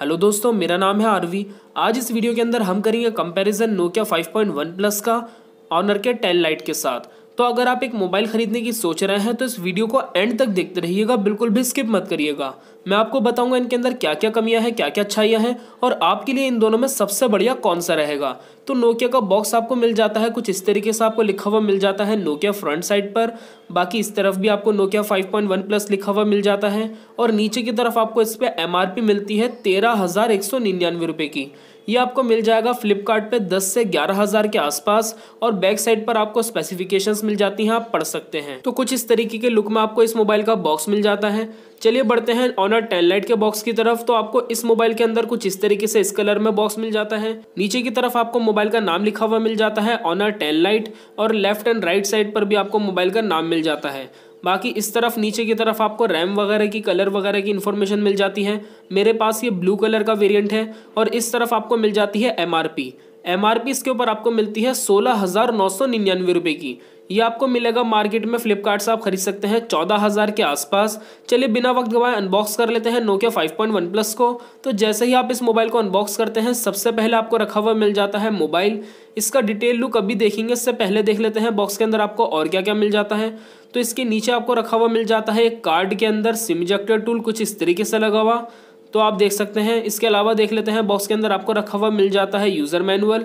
hello दोस्तों मेरा नाम है आरवी आज इस वीडियो के अंदर हम करेंगे कंपैरिजन नोकिया 5.1 प्लस का ऑनर के टेल लाइट के साथ तो अगर आप एक मोबाइल खरीदने की सोच रहे हैं तो इस वीडियो को एंड तक देखते रहिएगा बिल्कुल भी स्किप मत करिएगा मैं आपको बताऊंगा इनके अंदर क्या क्या कमियां हैं क्या क्या अच्छाइयां हैं और आपके लिए इन दोनों में सबसे बढ़िया कौन सा रहेगा तो नोकिया का बॉक्स आपको मिल जाता है कुछ इस तरीके से आपको लिखा हुआ मिल जाता है नोकिया फ्रंट साइड पर बाकी इस तरफ भी आपको नोकिया वन प्लस लिखा हुआ मिल जाता है और नीचे की तरफ आपको इस पर एम मिलती है तेरह की ये आपको मिल जाएगा फ्लिपकार्ट पे 10 से ग्यारह हज़ार के आसपास और बैक साइड पर आपको स्पेसिफिकेशंस मिल जाती हैं आप पढ़ सकते हैं तो कुछ इस तरीके के लुक में आपको इस मोबाइल का बॉक्स मिल जाता है चलिए बढ़ते हैं ऑनर टेन लाइट के बॉक्स की तरफ तो आपको इस मोबाइल के अंदर कुछ इस तरीके से इस कलर में बॉक्स मिल जाता है नीचे की तरफ आपको मोबाइल का नाम लिखा हुआ मिल जाता है ऑनर टेन लाइट और लेफ्ट एंड राइट साइड पर भी आपको मोबाइल का नाम मिल जाता है बाकी इस तरफ नीचे की तरफ आपको रैम वगैरह की कलर वगैरह की इन्फॉर्मेशन मिल जाती है मेरे पास ये ब्लू कलर का वेरिएंट है और इस तरफ आपको मिल जाती है M R P M R P इसके ऊपर आपको मिलती है सोलह हज़ार नौ सौ निन्यानवे रुपये की ये आपको मिलेगा मार्केट में फ्लिपकार्ट से आप खरीद सकते हैं चौदह हज़ार के आसपास चलिए बिना वक्त गवाए अनबॉक्स कर लेते हैं Nokia five point one plus को तो जैसे ही आप इस मोबाइल को अनबॉक्स करते हैं सबसे पहले आपको रखा हुआ मिल जाता है मोबाइल इसका डिटेल लुक अभी देखेंगे इससे पहले देख लेते हैं बॉक्स के अंदर आपको और क्या क्या मिल जाता है तो इसके नीचे आपको रखा हुआ मिल जाता है एक कार्ड के अंदर सिम इजेक्टर टूल कुछ इस तरीके से लगा हुआ तो आप देख सकते हैं इसके अलावा देख लेते हैं बॉक्स के अंदर आपको रखा हुआ मिल जाता है यूज़र मैनुअल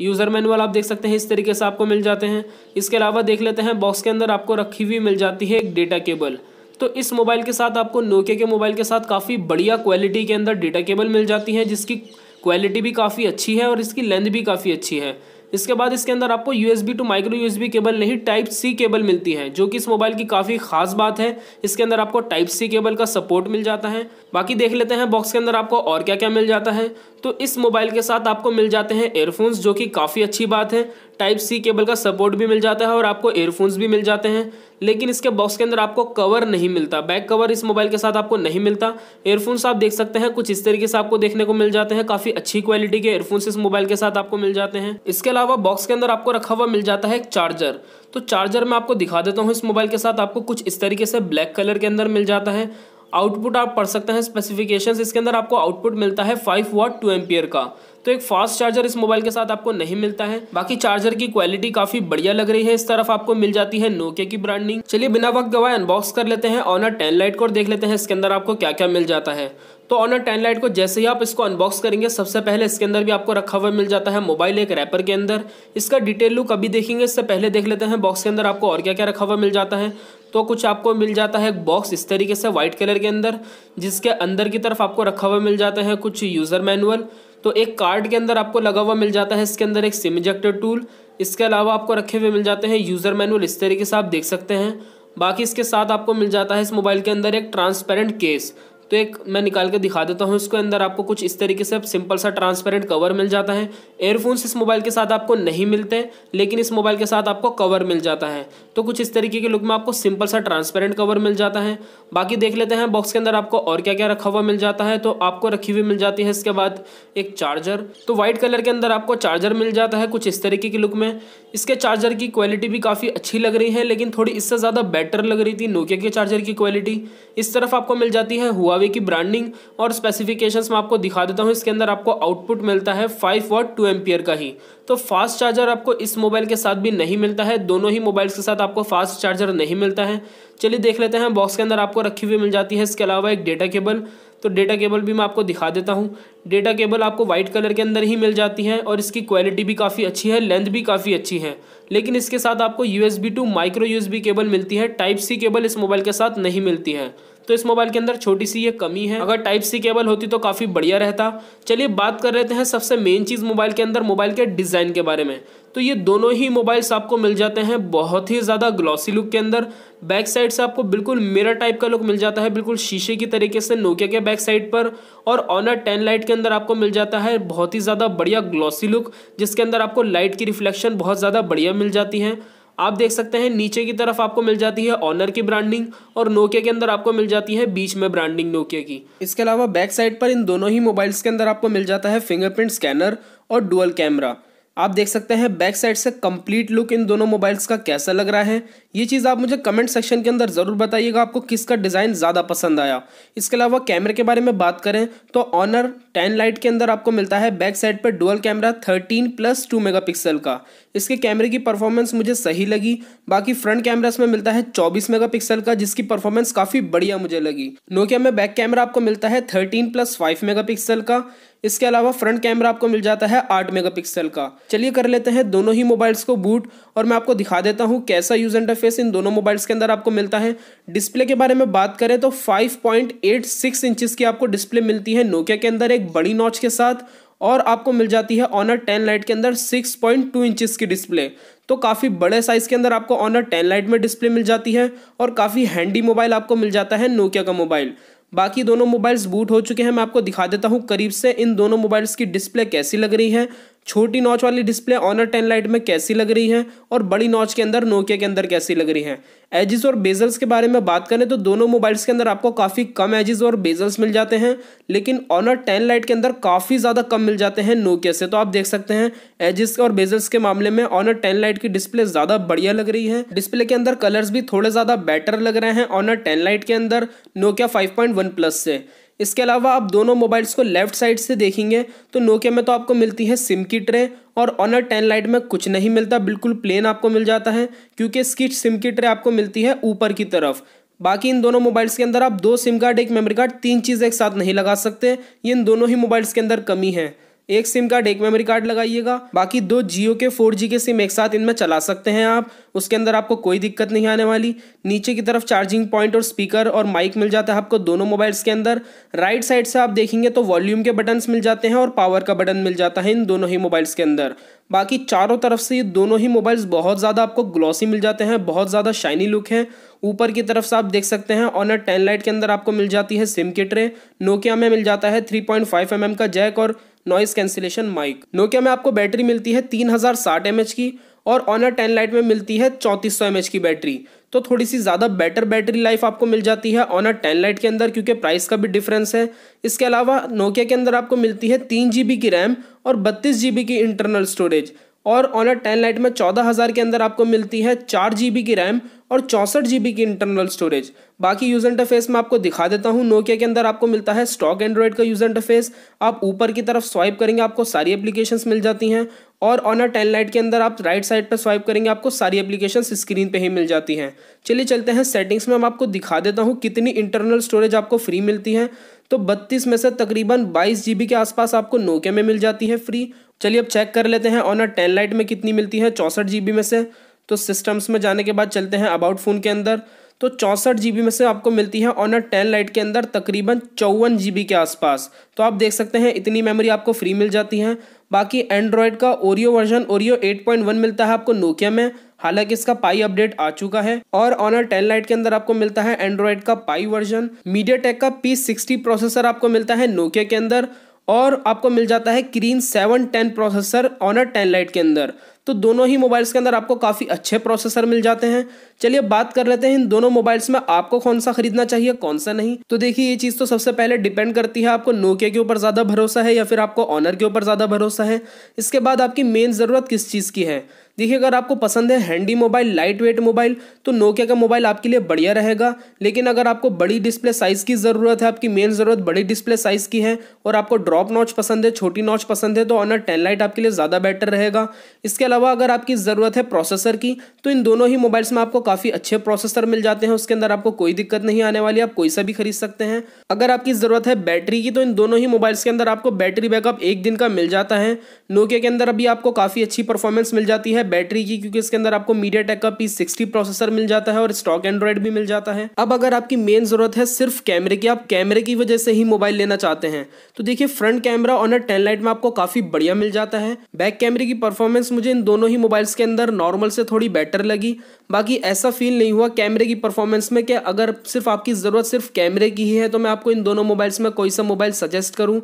यूज़र मैनुअल आप देख सकते हैं इस तरीके से आपको मिल जाते हैं इसके अलावा देख लेते हैं बॉक्स के अंदर आपको रखी हुई मिल जाती है एक डेटा केबल तो इस मोबाइल के साथ आपको नोकिया के मोबाइल के साथ काफ़ी बढ़िया क्वालिटी के अंदर डेटा केबल मिल जाती है जिसकी क्वालिटी भी काफ़ी अच्छी है और इसकी लेंथ भी काफ़ी अच्छी है इसके बाद इसके अंदर आपको S to micro U cable नहीं टाइप सी केबल मिलती है जो कि इस मोबाइल की काफ़ी खास बात है इसके अंदर आपको टाइप सी केबल का सपोर्ट मिल जाता है बाकी देख लेते हैं बॉक्स के अंदर आपको और क्या क्या मिल जाता है तो इस मोबाइल के साथ आपको मिल जाते हैं एयरफोन्स जो कि काफ़ी अच्छी बात है टाइप सी केबल का सपोर्ट भी मिल जाता है और आपको एयरफोन्स भी मिल जाते हैं लेकिन इसके बॉक्स के अंदर आपको कवर नहीं मिलता बैक कवर इस मोबाइल के साथ आपको नहीं मिलता एयरफोन्स आप देख सकते हैं कुछ इस तरीके से आपको देखने को मिल जाते हैं काफ़ी अच्छी क्वालिटी के एयरफोन्स इस मोबाइल के साथ आपको मिल जाते हैं इसके अलावा बॉक्स के अंदर आपको रखा हुआ मिल जाता है एक चार्जर तो चार्जर मैं आपको दिखा देता हूँ इस मोबाइल के साथ आपको कुछ इस तरीके से ब्लैक कलर के अंदर मिल जाता है आउटपुट आप पढ़ सकते हैं स्पेसिफिकेशंस इसके अंदर आपको आउटपुट मिलता है फाइव वॉट टू एम्पियर का तो एक फास्ट चार्जर इस मोबाइल के साथ आपको नहीं मिलता है बाकी चार्जर की क्वालिटी काफी बढ़िया लग रही है इस तरफ आपको मिल जाती है नोकिया की ब्रांडिंग चलिए बिना वक्त गवाए अनबॉक्स कर लेते हैं ऑनर टेन लाइट को और देख लेते हैं इसके अंदर आपको क्या क्या मिल जाता है तो ऑनर टेन लाइट को जैसे ही आप इसको अनबॉक्स करेंगे सबसे पहले इसके अंदर भी आपको रखा हुआ मिल जाता है मोबाइल एक रैपर के अंदर इसका डिटेल लुक अभी देखेंगे इससे पहले देख लेते हैं बॉक्स के अंदर आपको और क्या क्या रखा हुआ मिल जाता है तो कुछ आपको मिल जाता है बॉक्स इस तरीके से वाइट कलर के अंदर जिसके अंदर की तरफ आपको रखा हुआ मिल जाता है कुछ यूज़र मैनुअल तो एक कार्ड के अंदर आपको लगा हुआ मिल जाता है इसके अंदर एक सिम इजेक्टर टूल इसके अलावा आपको रखे हुए मिल जाते हैं यूज़र मैनुअल इस तरीके से आप देख सकते हैं बाकी इसके साथ आपको मिल जाता है इस मोबाइल के अंदर एक ट्रांसपेरेंट केस तो एक मैं निकाल के दिखा देता हूँ इसके अंदर आपको कुछ इस तरीके से सिंपल सा ट्रांसपेरेंट कवर मिल जाता है एयरफोन्स इस मोबाइल के साथ आपको नहीं मिलते लेकिन इस मोबाइल के साथ आपको कवर मिल जाता है तो कुछ इस तरीके के लुक में आपको सिंपल सा ट्रांसपेरेंट कवर मिल जाता है बाकी देख लेते हैं बॉक्स के अंदर आपको और क्या क्या रखा हुआ मिल जाता है तो आपको रखी हुई मिल जाती है इसके बाद एक चार्जर तो वाइट कलर के अंदर आपको चार्जर मिल जाता है कुछ इस तरीके के लुक में इसके चार्जर की क्वालिटी भी काफ़ी अच्छी लग रही है लेकिन थोड़ी इससे ज़्यादा बेटर लग रही थी नोकिया के चार्जर की क्वालिटी इस तरफ आपको मिल जाती है हुआ हुआवे की ब्रांडिंग और स्पेसिफिकेशंस मैं आपको दिखा देता हूँ इसके अंदर आपको आउटपुट मिलता है फाइव वॉट टू एम्पियर का ही तो फास्ट चार्जर आपको इस मोबाइल के साथ भी नहीं मिलता है दोनों ही मोबाइल्स के साथ आपको फास्ट चार्जर नहीं मिलता है चलिए देख लेते हैं बॉक्स के अंदर आपको रखी हुई मिल जाती है इसके अलावा एक डेटा केबल तो डेटा केबल भी मैं आपको दिखा देता हूँ डेटा केबल आपको वाइट कलर के अंदर ही मिल जाती है और इसकी क्वालिटी भी काफ़ी अच्छी है लेंथ भी काफ़ी अच्छी है लेकिन इसके साथ आपको U S to micro U cable मिलती है टाइप सी केबल इस मोबाइल के साथ नहीं मिलती है तो इस मोबाइल के अंदर छोटी सी ये कमी है अगर टाइप सी केबल होती तो काफ़ी बढ़िया रहता चलिए बात कर रहे हैं सबसे मेन चीज़ मोबाइल के अंदर मोबाइल के डिज़ाइन के बारे में तो ये दोनों ही मोबाइल्स आपको मिल जाते हैं बहुत ही ज़्यादा ग्लॉसी लुक के अंदर बैक साइड से आपको बिल्कुल मिरर टाइप का लुक मिल जाता है बिल्कुल शीशे की तरीके से नोकिया के बैक साइड पर और ऑनर टेन लाइट के अंदर आपको मिल जाता है बहुत ही ज़्यादा बढ़िया ग्लॉसी लुक जिसके अंदर आपको लाइट की रिफ्लेक्शन बहुत ज़्यादा बढ़िया मिल जाती है आप देख सकते हैं नीचे की तरफ आपको मिल जाती है ऑनर की ब्रांडिंग और नोकिया के अंदर आपको मिल जाती है बीच में ब्रांडिंग नोकिया की इसके अलावा बैक साइड पर इन दोनों ही मोबाइल्स के अंदर आपको मिल जाता है फिंगरप्रिंट स्कैनर और डुअल कैमरा आप देख सकते हैं बैक साइड से कंप्लीट लुक इन दोनों मोबाइल्स का कैसा लग रहा है ये चीज़ आप मुझे कमेंट सेक्शन के अंदर ज़रूर बताइएगा आपको किसका डिज़ाइन ज़्यादा पसंद आया इसके अलावा कैमरे के बारे में बात करें तो ऑनर टेन लाइट के अंदर आपको मिलता है बैक साइड पर dual camera thirteen plus two megapixel का इसके कैमरे की परफॉर्मेंस मुझे सही लगी बाकी फ्रंट कैमरा इसमें मिलता है चौबीस मेगा का जिसकी परफॉर्मेंस काफ़ी बढ़िया मुझे लगी नोकिया में बैक कैमरा आपको मिलता है थर्टीन प्लस फाइव का इसके अलावा फ्रंट कैमरा आपको मिल जाता है आठ मेगापिक्सल का चलिए कर लेते हैं दोनों ही मोबाइल्स को बूट और मैं आपको दिखा देता हूँ कैसा यूज इंटरफेस इन दोनों मोबाइल्स के अंदर आपको मिलता है डिस्प्ले के बारे में बात करें तो 5.86 पॉइंट की आपको डिस्प्ले मिलती है नोकिया के अंदर एक बड़ी नॉच के साथ और आपको मिल जाती है ऑनर टेन लाइट के अंदर सिक्स पॉइंट इंचज़ की डिस्प्ले तो काफ़ी बड़े साइज़ के अंदर आपको ऑनर टेन लाइट में डिस्प्ले मिल जाती है और काफ़ी हैंडी मोबाइल आपको मिल जाता है नोकिया का मोबाइल बाकी दोनों मोबाइल्स बूट हो चुके हैं मैं आपको दिखा देता हूँ करीब से इन दोनों मोबाइल्स की डिस्प्ले कैसी लग रही है छोटी नॉच वाली डिस्प्ले ऑनर टेन लाइट में कैसी लग रही है और बड़ी नॉच के अंदर नोकिया के अंदर कैसी लग रही है एजिस और बेजल्स के बारे में बात करें तो दोनों मोबाइल्स के अंदर आपको काफ़ी कम एजिस और बेजल्स मिल जाते हैं लेकिन ऑनर टेन लाइट के अंदर काफ़ी ज़्यादा कम मिल जाते हैं नोकिया से तो आप देख सकते हैं एजिस और बेजल्स के मामले में ऑनर टेन लाइट की डिस्प्ले ज़्यादा बढ़िया लग रही है डिस्प्ले के अंदर कलर्स भी थोड़े ज़्यादा बेटर लग रहे हैं ऑनर टेन लाइट के अंदर नोकिया फाइव प्लस से इसके अलावा आप दोनों मोबाइल्स को लेफ्ट साइड से देखेंगे तो नोकिया में तो आपको मिलती है सिम की ट्रे और ऑनर टेन लाइट में कुछ नहीं मिलता बिल्कुल प्लेन आपको मिल जाता है क्योंकि इसकी सिम की ट्रे आपको मिलती है ऊपर की तरफ बाकी इन दोनों मोबाइल्स के अंदर आप दो सिम कार्ड एक मेमोरी कार्ड तीन चीज़ एक साथ नहीं लगा सकते ये इन दोनों ही मोबाइल्स के अंदर कमी है एक सिम कार्ड एक मेमोरी कार्ड लगाइएगा बाकी दो जियो के फोर जी के सिम एक साथ इनमें चला सकते हैं आप उसके अंदर आपको कोई दिक्कत नहीं आने वाली नीचे की तरफ चार्जिंग पॉइंट और स्पीकर और माइक मिल जाता है आपको दोनों मोबाइल्स के अंदर राइट साइड से आप देखेंगे तो वॉल्यूम के बटन्स मिल जाते हैं और पावर का बटन मिल जाता है इन दोनों ही मोबाइल्स के अंदर बाकी चारों तरफ से ये दोनों ही मोबाइल्स बहुत ज़्यादा आपको ग्लॉसी मिल जाते हैं बहुत ज़्यादा शाइनी लुक है ऊपर की तरफ से आप देख सकते हैं ऑनर टेन लाइट के अंदर आपको मिल जाती है सिम के ट्रे नोकिया में मिल जाता है three point five M M का जैक और नॉइस कैंसिलेशन माइक नोकिया में आपको बैटरी मिलती है तीन हजार साठ एम एच की और ऑनर टेन लाइट में मिलती है चौंतीस सौ एम एच की बैटरी तो थोड़ी सी ज़्यादा बेटर बैटरी लाइफ आपको मिल जाती है ऑनर टेन लाइट के अंदर क्योंकि प्राइस का भी डिफरेंस है इसके अलावा नोकिया के अंदर आपको मिलती है तीन जी की रैम और बत्तीस जी की इंटरनल स्टोरेज और ऑनर टेन लाइट में चौदह हज़ार के अंदर आपको मिलती है चार जी बी की रैम और चौंसठ जी बी की इंटरनल स्टोरेज बाकी यूज़र इंटरफेस मैं आपको दिखा देता हूँ नोकिया के अंदर आपको मिलता है स्टॉक एंड्रॉयड का यूज़र इंटरफेस आप ऊपर की तरफ स्वाइप करेंगे आपको सारी एप्लीकेशंस मिल जाती हैं और ऑनर टेन लाइट के अंदर आप राइट साइड पर स्वाइप करेंगे आपको सारी एप्लीकेशन स्क्रीन पर ही मिल जाती हैं चलिए चलते हैं सेटिंग्स में मैं आपको दिखा देता हूँ कितनी इंटरनल स्टोरेज आपको फ्री मिलती है तो बत्तीस में से तकरीबन बाईस जी के आसपास आपको नोकिया में मिल जाती है फ्री चलिए अब चेक कर लेते हैं ऑनर टेन लाइट में कितनी मिलती है चौंसठ जी में से तो सिस्टम्स में जाने के बाद चलते हैं अबाउट फ़ोन के अंदर तो चौंसठ जी में से आपको मिलती है ऑनर टेन लाइट के अंदर तकरीबन चौवन जी के आसपास तो आप देख सकते हैं इतनी मेमोरी आपको फ्री मिल जाती है बाकी एंड्रॉयड का ओरियो वर्जन ओरियो 8.1 मिलता है आपको नोकिया में हालांकि इसका पाई अपडेट आ चुका है और ऑनर टेन लाइट के अंदर आपको मिलता है एंड्रॉयड का पाई वर्जन मीडिया टेक का पी सिक्सटी प्रोसेसर आपको मिलता है नोकिया के अंदर और आपको मिल जाता है Kirin seven ten processor Honor ten lite के अंदर तो दोनों ही मोबाइल्स के अंदर आपको काफ़ी अच्छे प्रोसेसर मिल जाते हैं चलिए बात कर लेते हैं इन दोनों मोबाइल्स में आपको कौन सा खरीदना चाहिए कौन सा नहीं तो देखिए ये चीज़ तो सबसे पहले डिपेंड करती है आपको नोकिया के ऊपर ज़्यादा भरोसा है या फिर आपको ऑनर के ऊपर ज़्यादा भरोसा है इसके बाद आपकी मेन ज़रूरत किस चीज़ की है देखिए अगर आपको पसंद है handy mobile light weight mobile तो नोकिया का मोबाइल आपके लिए बढ़िया रहेगा लेकिन अगर आपको बड़ी डिस्प्ले साइज़ की ज़रूरत है आपकी मेन ज़रूरत बड़ी डिस्प्ले साइज़ की है और आपको ड्रॉप नॉच पसंद है छोटी नॉच पसंद है तो ऑनर टेन लाइट आपके लिए ज़्यादा बेटर रहेगा इसके अलावा अलावा अगर आपकी ज़रूरत है प्रोसेसर की तो इन दोनों ही मोबाइल्स में आपको काफ़ी अच्छे प्रोसेसर मिल जाते हैं उसके अंदर आपको कोई दिक्कत नहीं आने वाली आप कोई सा भी खरीद सकते हैं अगर आपकी ज़रूरत है बैटरी की तो इन दोनों ही मोबाइल्स के अंदर आपको बैटरी बैकअप एक दिन का मिल जाता है नोकिया के अंदर अभी आपको काफ़ी अच्छी परफॉर्मेंस मिल जाती है बैटरी की क्योंकि इसके अंदर आपको मीडिया का पी सिक्सटी प्रोसेसर मिल जाता है और स्टॉक एंड्रॉयड भी मिल जाता है अब अगर आपकी मेन ज़रूरत है सिर्फ कैमरे की आप कैमरे की वजह से ही मोबाइल लेना चाहते हैं तो देखिए front camera Honor ten lite में आपको काफ़ी बढ़िया मिल जाता है बैक कैमरे की परफॉर्मेंस मुझे इन दोनों ही मोबाइल्स के अंदर नॉर्मल से थोड़ी बेटर लगी बाकी ऐसा फील नहीं हुआ कैमरे की परफॉर्मेंस में कि अगर सिर्फ आपकी ज़रूरत सिर्फ कैमरे की ही है तो मैं आपको इन दोनों मोबाइल्स में कोई सा मोबाइल सजेस्ट करूँ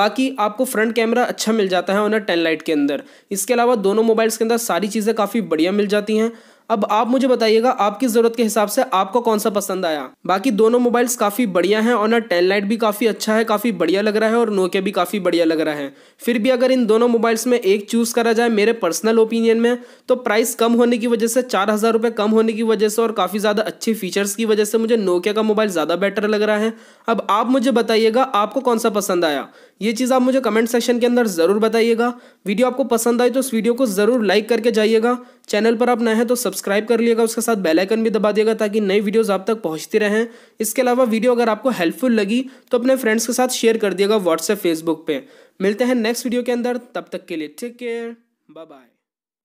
बाकी आपको फ्रंट कैमरा अच्छा मिल जाता है ऑनर टेन लाइट के अंदर इसके अलावा दोनों मोबाइल्स के अंदर सारी चीज़ें काफ़ी बढ़िया मिल जाती हैं अब आप मुझे बताइएगा आपकी ज़रूरत के हिसाब से आपको कौन सा पसंद आया बाकी दोनों मोबाइल्स काफ़ी बढ़िया हैं और ना टेन लाइट भी काफ़ी अच्छा है काफ़ी बढ़िया लग रहा है और नोकिया भी काफ़ी बढ़िया लग रहा है फिर भी अगर इन दोनों मोबाइल्स में एक चूज़ करा जाए मेरे पर्सनल ओपिनियन में तो प्राइस कम होने की वजह से चार हज़ार रुपये कम होने की वजह से और काफ़ी ज़्यादा अच्छे फीचर्स की वजह से मुझे नोकिया का मोबाइल ज़्यादा बेटर लग रहा है अब आप मुझे बताइएगा आपको कौन सा पसंद आया ये चीज़ आप मुझे कमेंट सेक्शन के अंदर ज़रूर बताइएगा वीडियो आपको पसंद आई तो इस वीडियो को ज़रूर लाइक करके जाइएगा चैनल पर आप नए हैं तो सब्सक्राइब कर लिएगा उसके साथ बेल आइकन भी दबा दिएगा ताकि नई वीडियोस आप तक पहुंचती रहें इसके अलावा वीडियो अगर आपको हेल्पफुल लगी तो अपने फ्रेंड्स के साथ शेयर कर दिएगा व्हाट्सएप फेसबुक पे मिलते हैं नेक्स्ट वीडियो के अंदर तब तक के लिए टेक केयर बाय बाय